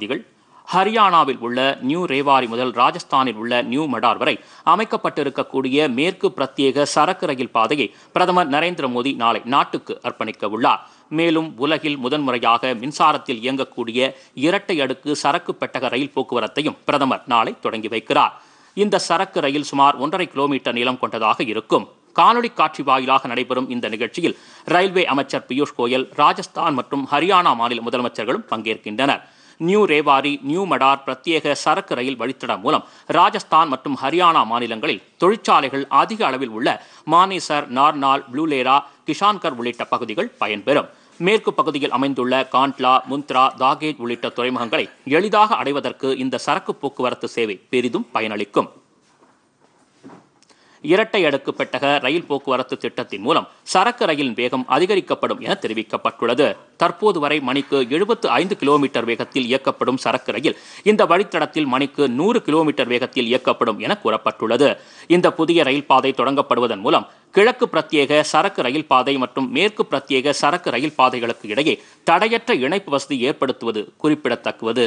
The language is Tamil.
செய்திகள் ஹரியானாவில் உள்ள நியூ ரேவாரி முதல் ராஜஸ்தானில் உள்ள நியூ மடார் வரை அமைக்கப்பட்டிருக்கக்கூடிய மேற்கு பிரத்யேக சரக்கு ரயில் பாதையை பிரதமர் நரேந்திர மோடி நாளை நாட்டுக்கு அர்ப்பணிக்க உள்ளார் மேலும் உலகில் முதன்முறையாக மின்சாரத்தில் இயங்கக்கூடிய இரட்டை அடுக்கு சரக்கு பெட்டக ரயில் போக்குவரத்தையும் பிரதமர் நாளை தொடங்கி வைக்கிறார் இந்த சரக்கு ரயில் சுமார் ஒன்றரை கிலோமீட்டர் நீளம் கொண்டதாக இருக்கும் காணொலி காட்சி வாயிலாக நடைபெறும் இந்த நிகழ்ச்சியில் ரயில்வே அமைச்சர் பியூஷ் கோயல் ராஜஸ்தான் மற்றும் ஹரியானா மாநில முதலமைச்சர்களும் பங்கேற்கின்றனர் நியூ ரேவாரி நியூ மடார் பிரத்யேக சரக்கு ரயில் வழித்தடம் மூலம் ராஜஸ்தான் மற்றும் ஹரியானா மாநிலங்களில் தொழிற்சாலைகள் அதிக அளவில் உள்ள மானேசர் நார்னால் ப்ளூலேரா கிஷான்கர் உள்ளிட்ட பகுதிகள் பயன்பெறும் மேற்கு பகுதியில் அமைந்துள்ள காண்ட்லா முந்த்ரா தாகேஜ் உள்ளிட்ட துறைமுகங்களை எளிதாக அடைவதற்கு இந்த சரக்கு போக்குவரத்து சேவை பெரிதும் பயனளிக்கும் இரட்டை அடுக்கு பெட்டக ரயில் போக்குவரத்து திட்டத்தின் மூலம் சரக்கு ரயிலின் வேகம் அதிகரிக்கப்படும் என தெரிவிக்கப்பட்டுள்ளது தற்போது வரை மணிக்கு எழுபத்து ஐந்து கிலோமீட்டர் வேகத்தில் இயக்கப்படும் சரக்கு ரயில் இந்த வழித்தடத்தில் மணிக்கு நூறு கிலோமீட்டர் வேகத்தில் இயக்கப்படும் என கூறப்பட்டுள்ளது இந்த புதிய ரயில் பாதை தொடங்கப்படுவதன் மூலம் கிழக்கு பிரத்யேக சரக்கு ரயில் பாதை மற்றும் மேற்கு பிரத்யேக சரக்கு ரயில் பாதைகளுக்கு இடையே தடையற்ற இணைப்பு வசதி ஏற்படுத்துவது குறிப்பிடத்தக்கது